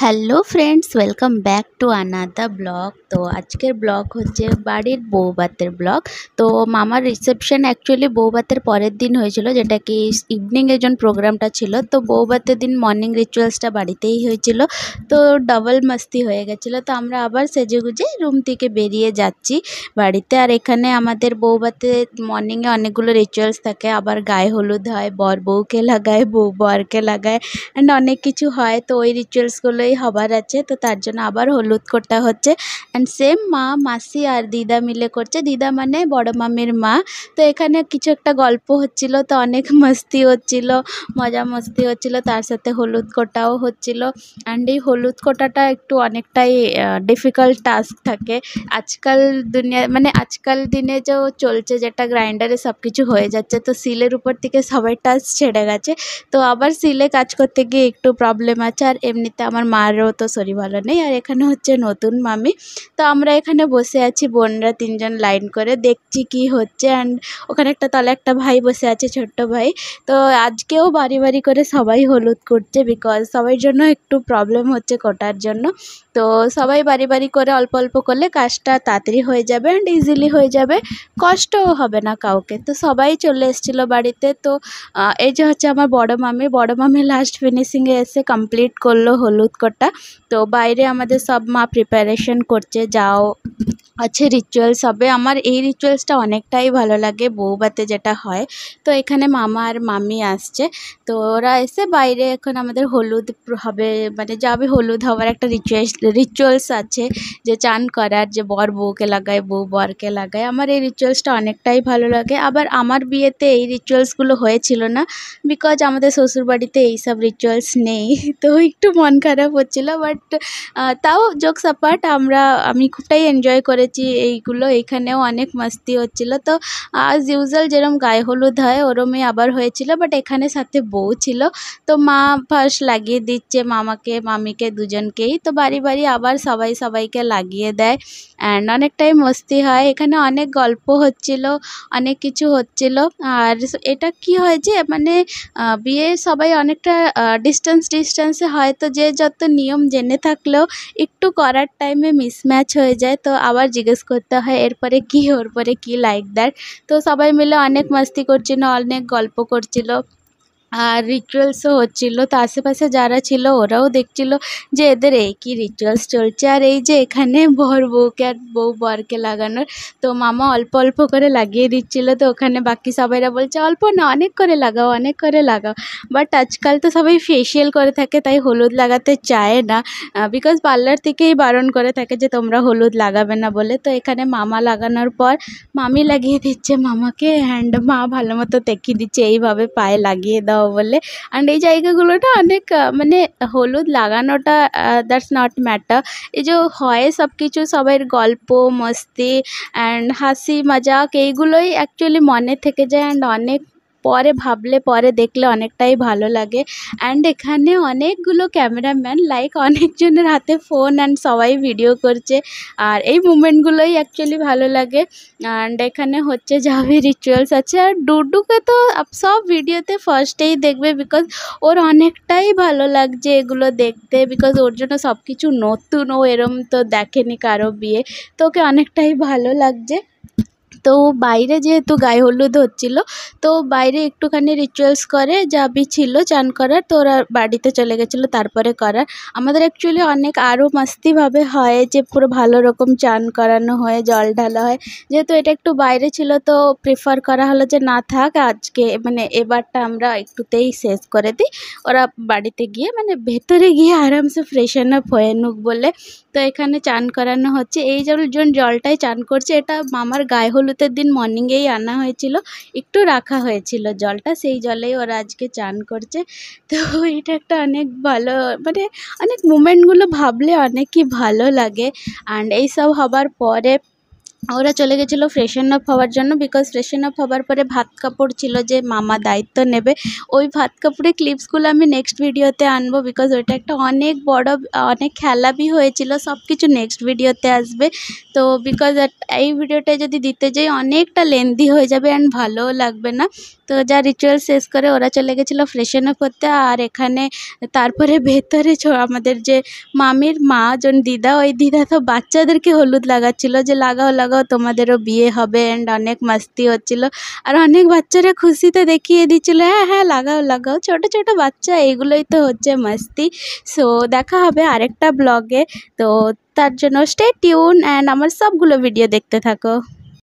hello friends welcome back to another blog তো আজকের blog হচ্ছে বাড়ির বৌবাতের ব্লগ তো মামার রিসেপশন অ্যাকচুয়ালি বৌবাতের পরের দিন হয়েছিল যেটা কি ইভিনিং জন্য প্রোগ্রামটা ছিল তো বৌবাতের দিন মর্নিং রিচুয়ালসটা বাড়িতেই হয়েছিল তো ডাবল মাস্তি হয়ে গেছিলো তো আমরা আবার সেজেগুজে রুম থেকে বেরিয়ে যাচ্ছি বাড়িতে আর এখানে আমাদের বৌবাতে মর্নিংয়ে অনেকগুলো রিচুয়ালস থাকে আবার গায়ে হলুদ হয় বর বউকে লাগায় বউ বরকে লাগায় অ্যান্ড অনেক কিছু হয় তো ওই রিচুয়ালসগুলো অনেকগুলোই হবার আছে তো তার জন্য আবার হলুদ করতে হচ্ছে অ্যান্ড সেম মা মাসি আর দিদা মিলে করছে দিদা মানে বড় মামির মা তো এখানে কিছু একটা গল্প হচ্ছিল তো অনেক মস্তি হচ্ছিল মজা মস্তি হচ্ছিল তার সাথে হলুদ কোটাও হচ্ছিল অ্যান্ড এই হলুদ কোটাটা একটু অনেকটাই ডিফিকাল্ট টাস্ক থাকে আজকাল দুনিয়া মানে আজকাল দিনে যে চলছে যেটা গ্রাইন্ডারে সব কিছু হয়ে যাচ্ছে তো সিলের উপর থেকে সবাই টাস্ক ছেড়ে গেছে তো আবার সিলে কাজ করতে গিয়ে একটু প্রবলেম আছে আর এমনিতে আমার আমার মারও তো শরীর ভালো নেই আর এখানে হচ্ছে নতুন মামি তো আমরা এখানে বসে আছি বোনরা তিনজন লাইন করে দেখছি কি হচ্ছে অ্যান্ড ওখানে একটা তলে একটা ভাই বসে আছে ছোট্ট ভাই তো আজকেও বাড়ি বাড়ি করে সবাই হলুদ করছে বিকজ সবাই জন্য একটু প্রবলেম হচ্ছে কটার জন্য তো সবাই বাড়ি বাড়ি করে অল্প অল্প করলে কাজটা তাড়াতাড়ি হয়ে যাবে অ্যান্ড ইজিলি হয়ে যাবে কষ্টও হবে না কাউকে তো সবাই চলে এসেছিলো বাড়িতে তো এই যে হচ্ছে আমার বড় মামি বড় মামি লাস্ট ফিনিশিংয়ে এসে কমপ্লিট করলো হলুদ উৎকটটা তো বাইরে আমাদের সব মা প্রিপারেশন করছে যাও আছে রিচুয়ালস হবে আমার এই রিচুয়ালসটা অনেকটাই ভালো লাগে বউবাতে যেটা হয় তো এখানে মামা আর মামি আসছে তো ওরা এসে বাইরে এখন আমাদের হলুদ হবে মানে যাবে হলুদ হওয়ার একটা রিচুয়ালস রিচুয়ালস আছে যে চান করার যে বর বউকে লাগায় বউ বরকে লাগায় আমার এই রিচুয়ালসটা অনেকটাই ভালো লাগে আবার আমার বিয়েতে এই রিচুয়ালসগুলো হয়েছিল না বিকজ আমাদের শ্বশুরবাড়িতে এইসব রিচুয়ালস নেই তো একটু মন খারাপ হচ্ছিলো বাট তাও যোগ সাপার্ট আমরা আমি খুবটাই এনজয় করে করেছি এইগুলো এইখানেও অনেক মাস্তি হচ্ছিল তো আজ ইউজাল যেরম গায়ে হলুদ হয় ওরমই আবার হয়েছিল বাট এখানে সাথে বউ ছিল তো মা ফার্স্ট লাগিয়ে দিচ্ছে মামাকে মামিকে দুজনকেই তো বাড়ি বাড়ি আবার সবাই সবাইকে লাগিয়ে দেয় অ্যান্ড অনেকটাই মস্তি হয় এখানে অনেক গল্প হচ্ছিল অনেক কিছু হচ্ছিল আর এটা কি হয় যে মানে বিয়ে সবাই অনেকটা ডিস্টেন্স ডিস্টেন্সে তো যে যত নিয়ম জেনে থাকলেও একটু করার টাইমে মিসম্যাচ হয়ে যায় তো আবার জিজ্ঞেস করতে হয় এরপরে কি ওর পরে কী লাইক দ্যাট তো সবাই মিলে অনেক মাস্তি করছিল অনেক গল্প করছিল আর রিচুয়ালসও হচ্ছিলো তো আশেপাশে যারা ছিল ওরাও দেখছিল যে এদের এই কী রিচুয়ালস চলছে আর এই যে এখানে বর বউকে আর বউ বরকে লাগানোর তো মামা অল্প অল্প করে লাগিয়ে দিচ্ছিলো তো ওখানে বাকি সবাইরা বলছে অল্প না অনেক করে লাগাও অনেক করে লাগাও বাট আজকাল তো সবাই ফেসিয়াল করে থাকে তাই হলুদ লাগাতে চায় না বিকজ পার্লার থেকেই বারণ করে থাকে যে তোমরা হলুদ লাগাবে না বলে তো এখানে মামা লাগানোর পর মামি লাগিয়ে দিচ্ছে মামাকে অ্যান্ড মা ভালো মতো দেখিয়ে দিচ্ছে এইভাবে পায়ে লাগিয়ে দাও যাবো বলে অ্যান্ড এই জায়গাগুলোটা অনেক মানে হলুদ লাগানোটা দ্যাটস নট ম্যাটার এই যে হয় সব কিছু সবাইয়ের গল্প মস্তি অ্যান্ড হাসি মজাক এইগুলোই অ্যাকচুয়ালি মনে থেকে যায় অ্যান্ড অনেক পরে ভাবলে পরে দেখলে অনেকটাই ভালো লাগে অ্যান্ড এখানে অনেকগুলো ক্যামেরাম্যান লাইক অনেকজনের হাতে ফোন অ্যান্ড সবাই ভিডিও করছে আর এই মুমেন্টগুলোই অ্যাকচুয়ালি ভালো লাগে অ্যান্ড এখানে হচ্ছে যাবে রিচুয়ালস আছে আর ডুডুকে তো সব ভিডিওতে ফার্স্টেই দেখবে বিকজ ওর অনেকটাই ভালো লাগছে এগুলো দেখতে বিকজ ওর জন্য সব কিছু নতুন ও এরম তো দেখেনি কারো বিয়ে তো ওকে অনেকটাই ভালো লাগছে তো বাইরে যেহেতু গায়ে হলুদ হচ্ছিল তো বাইরে একটুখানি রিচুয়ালস করে যা বি ছিল চান করার তো ওরা বাড়িতে চলে গেছিলো তারপরে করার আমাদের অ্যাকচুয়ালি অনেক আরও মাস্তিভাবে হয় যে পুরো ভালো রকম চান করানো হয় জল ঢালা হয় যেহেতু এটা একটু বাইরে ছিল তো প্রিফার করা হলো যে না থাক আজকে মানে এবারটা আমরা একটুতেই শেষ করে দিই ওরা বাড়িতে গিয়ে মানে ভেতরে গিয়ে আরামসে ফ্রেশন আপ হয়ে নুক বলে তো এখানে চান করানো হচ্ছে এই যেমন জলটাই চান করছে এটা মামার গায়ে হলুদ হলুদের দিন মর্নিংয়েই আনা হয়েছিল একটু রাখা হয়েছিল জলটা সেই জলেই ওরা আজকে চান করছে তো এটা একটা অনেক ভালো মানে অনেক মুমেন্টগুলো ভাবলে অনেকই ভালো লাগে অ্যান্ড এইসব হবার পরে ওরা চলে গেছিলো ফ্রেশন আপ হওয়ার জন্য বিকজ ফ্রেশন আপ হওয়ার পরে ভাত কাপড় ছিল যে মামা দায়িত্ব নেবে ওই ভাত কাপড়ের ক্লিপসগুলো আমি নেক্সট ভিডিওতে আনবো বিকজ ওইটা একটা অনেক বড় অনেক খেলা বি হয়েছিল সব কিছু নেক্সট ভিডিওতে আসবে তো বিকজ এই ভিডিওটা যদি দিতে যাই অনেকটা লেন্দি হয়ে যাবে অ্যান্ড ভালোও লাগবে না তো যা রিচুয়াল শেষ করে ওরা চলে গেছিলো ফ্রেশন আপ হতে আর এখানে তারপরে ভেতরে আমাদের যে মামির মা জন দিদা ওই দিদা তো বাচ্চাদেরকে হলুদ লাগাচ্ছিলো যে লাগাও লাগাও লাগো তোমাদেরও বিয়ে হবে অ্যান্ড অনেক মাস্তি হচ্ছিল আর অনেক বাচ্চারা খুশিতে দেখিয়ে দিচ্ছিলো হ্যাঁ হ্যাঁ লাগাও লাগাও ছোট ছোট বাচ্চা এগুলোই তো হচ্ছে মাস্তি সো দেখা হবে আরেকটা ব্লগে তো তার জন্য স্টে টিউন অ্যান্ড আমার সবগুলো ভিডিও দেখতে থাকো